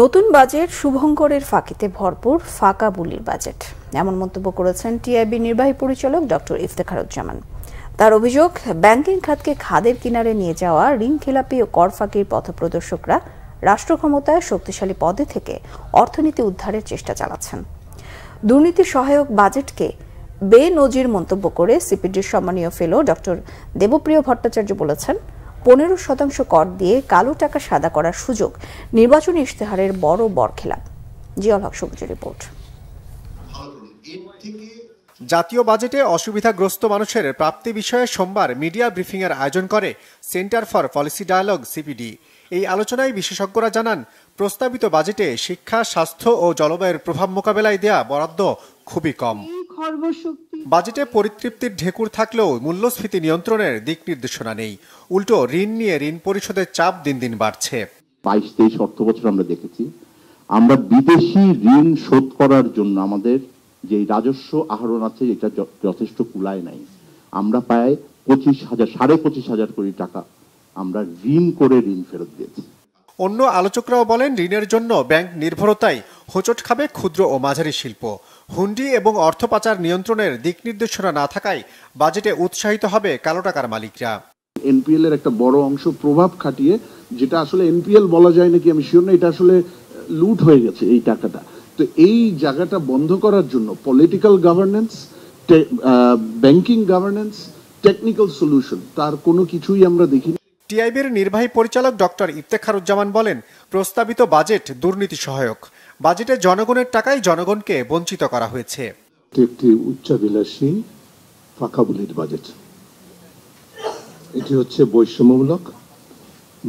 নতুন বাজেট শুভঙ্করের ফাঁকিতে ভরপুর ফাঁকা বুলির বাজেট এমন মন্তব্য করেছেন টিআইবি নির্বাহী পরিচালক ডক্টর ইফতেখারুজ্জামান তার অভিযোগ ব্যাংকিং খাতকে খাদের কিনারে নিয়ে যাওয়া ঋণ খেলাপি ও কর ফাঁকির পথপ্রদর্শকরা ক্ষমতায় শক্তিশালী পদে থেকে অর্থনীতি উদ্ধারের চেষ্টা চালাচ্ছেন দুর্নীতি সহায়ক বাজেটকে বেনজির মন্তব্য করে সিপিডির সম্মানীয় ফেলো ডক্টর দেবপ্রিয় ভট্টাচার্য বলেছেন পনেরো শতাংশ কর দিয়ে কালো টাকা সাদা করার সুযোগ নির্বাচনী ইশতেহারের বড় বরখেলাপ জিয়াল হক রিপোর্ট জাতীয় বাজেটে অসুবিধাগ্রস্ত মানুষের প্রাপ্তি বিষয়ে সোমবার মিডিয়া ব্রিফিংয়ের আয়োজন করে centre for policy dialogue CPD এই আলোচনায় বিশেষজ্ঞরা জানান প্রস্তাবিত বাজেটে শিক্ষা স্বাস্থ্য ও জলবায়ুর প্রভাব মোকাবেলায় দেয়া বরাদ্দ খুবই কম বাজেটে পরিতৃপ্তির ঢেকুর থাকলেও মূল্যস্ফীতি নিয়ন্ত্রণের দিক নির্দেশনা নেই উল্টো ঋণ নিয়ে ঋণ পরিশোধের চাপ দিন দিন বাড়ছে বাইশ তেইশ অর্থ বছর আমরা দেখেছি আমরা বিদেশি ঋণ শোধ করার জন্য আমাদের যে রাজস্ব আহরণ আছে এটা যথেষ্ট কুলায় নাই আমরা প্রায় পঁচিশ হাজার সাড়ে পঁচিশ হাজার কোটি টাকা আমরা ঋণ করে ঋণ ফেরত দিয়েছি অন্য আলোচকরাও বলেন ঋণের জন্য ব্যাংক নির্ভরতায় হোঁচট খাবে ক্ষুদ্র ও মাঝারি শিল্প হুন্ডি এবং অর্থ পাচার নিয়ন্ত্রণের দিক নির্দেশনা না থাকায় বাজেটে উৎসাহিত হবে কালো টাকার মালিকরা এনপিএল এর একটা বড় অংশ প্রভাব খাটিয়ে যেটা আসলে এনপিএল বলা যায় নাকি আমি শিওর না এটা আসলে লুট হয়ে গেছে এই টাকাটা তো এই জায়গাটা বন্ধ করার জন্য political governance banking governance technical solution তার কোনো কিছুই আমরা দেখিনি টিআইবির নির্বাহী পরিচালক ডক্টর ইফতেখারুজ্জামান বলেন প্রস্তাবিত বাজেট দুর্নীতি সহায়ক বাজেটে জনগণের টাকায় জনগণকে বঞ্চিত করা হয়েছে একটি উচ্চাভিলাষী বুলির বাজেট এটি হচ্ছে বৈষম্যমূলক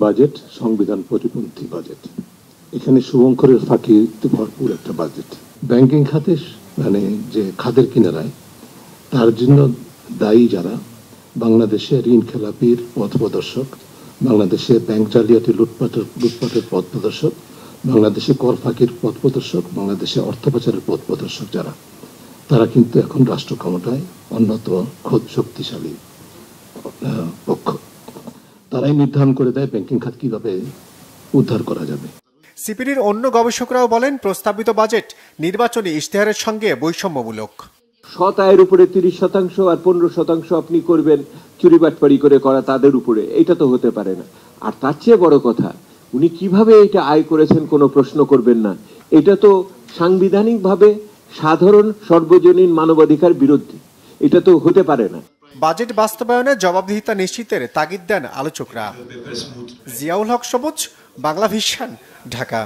বাজেট সংবিধান প্রতিপন্থী বাজেট এখানে শুভঙ্করের ফাঁকি ভরপুর একটা বাজেট ব্যাংকিং খাতে মানে যে খাদের কিনারায় তার জন্য দায়ী যারা বাংলাদেশে ঋণ খেলাপির পথ প্রদর্শক বাংলাদেশে ব্যাংক জালিয়াতি লুটপাটের লুটপাটের পথ প্রদর্শক বাংলাদেশে কর ফাঁকির পথ প্রদর্শক বাংলাদেশে অর্থ পাচারের পথ প্রদর্শক যারা তারা কিন্তু এখন রাষ্ট্র ক্ষমতায় অন্যতম খোদ শক্তিশালী পক্ষ তারাই নির্ধারণ করে দেয় ব্যাংকিং খাত কিভাবে উদ্ধার করা যাবে সিপিডির অন্য গবেষকরাও বলেন প্রস্তাবিত বাজেট নির্বাচনী ইশতেহারের সঙ্গে বৈষম্যমূলক শত আয়ের উপরে তিরিশ শতাংশ আর পনেরো শতাংশ আপনি করবেন চুরি বাটপাড়ি করে করা তাদের উপরে এটা তো হতে পারে না আর তার চেয়ে বড় কথা উনি কিভাবে এটা আয় করেছেন কোনো প্রশ্ন করবেন না এটা তো সাংবিধানিকভাবে সাধারণ সর্বজনীন মানবাধিকার বিরুদ্ধে এটা তো হতে পারে না বাজেট বাস্তবায়নে জবাবদিহিতা নিশ্চিতের তাগিদ দেন আলোচকরা জিয়াউল হক সবুজ বাংলা ভিশন ঢাকা